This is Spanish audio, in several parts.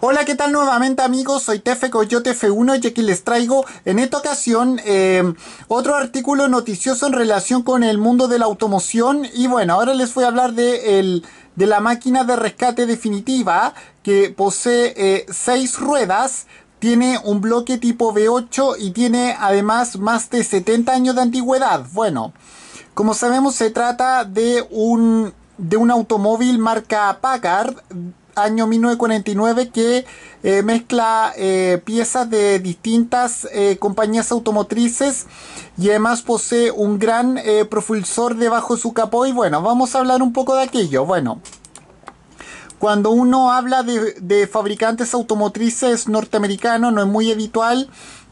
Hola, ¿qué tal nuevamente amigos? Soy Tefe Coyote F1 y aquí les traigo en esta ocasión em, otro artículo noticioso en relación con el mundo de la automoción y bueno, ahora les voy a hablar de, la máquina de rescate definitiva que posee 6 eh, ruedas, tiene un bloque tipo V8 y tiene además más de 70 años de antigüedad. Bueno, como sabemos se trata de un, de un automóvil marca Packard año 1949 que eh, mezcla eh, piezas de distintas eh, compañías automotrices y además posee un gran propulsor debajo de su capó y bueno, vamos a hablar un poco de aquello. Bueno, cuando uno habla de, fabricantes automotrices norteamericanos no es muy habitual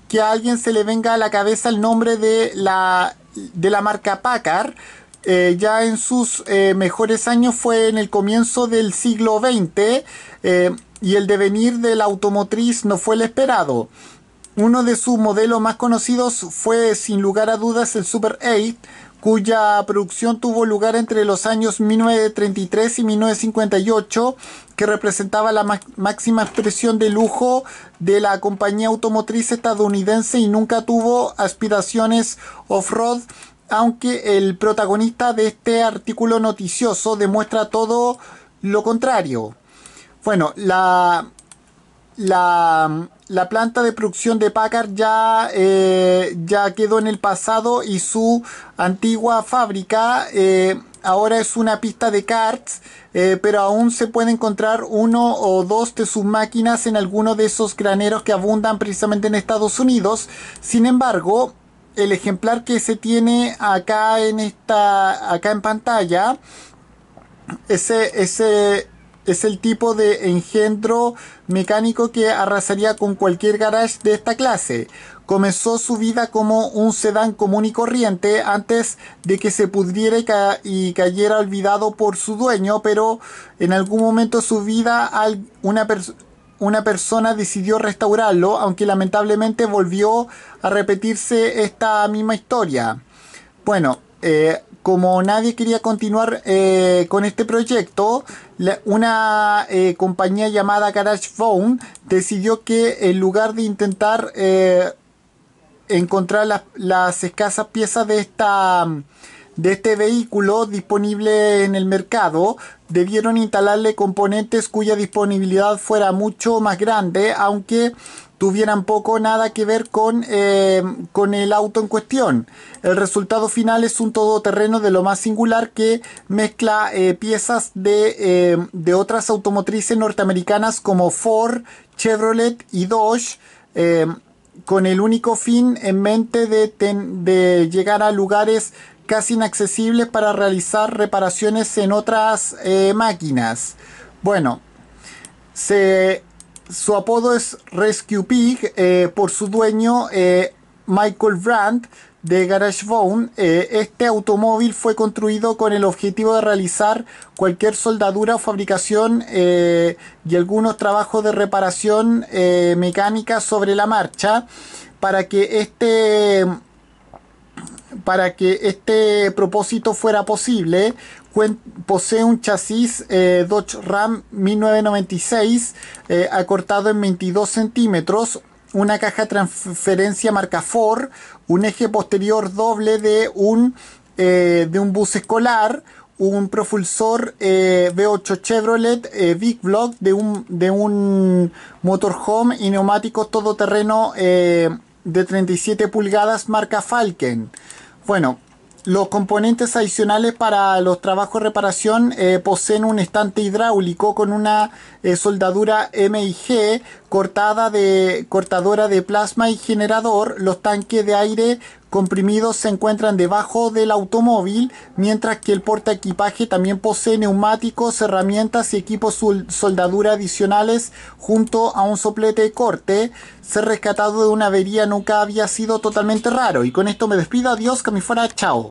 que a alguien se le venga a la cabeza el nombre de la, de la marca Packard eh, ya en sus eh, mejores años fue en el comienzo del siglo XX eh, y el devenir de la automotriz no fue el esperado. Uno de sus modelos más conocidos fue sin lugar a dudas el Super 8, cuya producción tuvo lugar entre los años 1933 y 1958, que representaba la máxima expresión de lujo de la compañía automotriz estadounidense y nunca tuvo aspiraciones off-road aunque el protagonista de este artículo noticioso demuestra todo lo contrario. Bueno, la, la, planta de producción de Packard ya, eh, ya quedó en el pasado y su antigua fábrica eh, ahora es una pista de carts. Eh, pero aún se puede encontrar uno o dos de sus máquinas en alguno de esos graneros que abundan precisamente en Estados Unidos. Sin embargo, el ejemplar que se tiene acá en esta acá en pantalla ese es el tipo de engendro mecánico que arrasaría con cualquier garage de esta clase. Comenzó su vida como un sedán común y corriente antes de que se pudriera y, cayera olvidado por su dueño, pero en algún momento su vida una persona una persona decidió restaurarlo, aunque lamentablemente volvió a repetirse esta misma historia. Bueno, eh, como nadie quería continuar eh, con este proyecto, una eh, compañía llamada Garage Phone decidió que en lugar de intentar encontrar las, las, escasas piezas de esta de este vehículo disponible en el mercado, debieron instalarle componentes cuya disponibilidad fuera mucho más grande, aunque tuvieran poco o nada que ver con, eh, con el auto en cuestión. El resultado final es un todoterreno de lo más singular que mezcla eh, piezas eh, de, otras automotrices norteamericanas como Ford, Chevrolet y Dodge con el único fin en mente de, de, llegar a lugares casi inaccesible para realizar reparaciones en otras eh, máquinas. Bueno, su apodo es Rescue Pig eh, por su dueño eh, Michael Brandt de GarageBone. este automóvil fue construido con el objetivo de realizar cualquier soldadura o fabricación y algunos trabajos de reparación mecánica sobre la marcha para que este para que este propósito fuera posible, posee un chasis eh, Dodge Ram 1996 eh, acortado en 22 centímetros, una caja transferencia marca Ford, un eje posterior doble de un, eh, de un bus escolar, un propulsor V8 Chevrolet Big Block de un, de un motorhome y neumáticos todoterreno de 37 pulgadas marca Falken. Bueno, los componentes adicionales para los trabajos de reparación eh, poseen un estante hidráulico con una eh, soldadura MIG cortada de cortadora de plasma y generador, los tanques de aire comprimidos se encuentran debajo del automóvil, mientras que el porta equipaje también posee neumáticos, herramientas y equipos soldadura adicionales junto a un soplete de corte. Ser rescatado de una avería nunca había sido totalmente raro y con esto me despido, adiós, que me fuera, chao.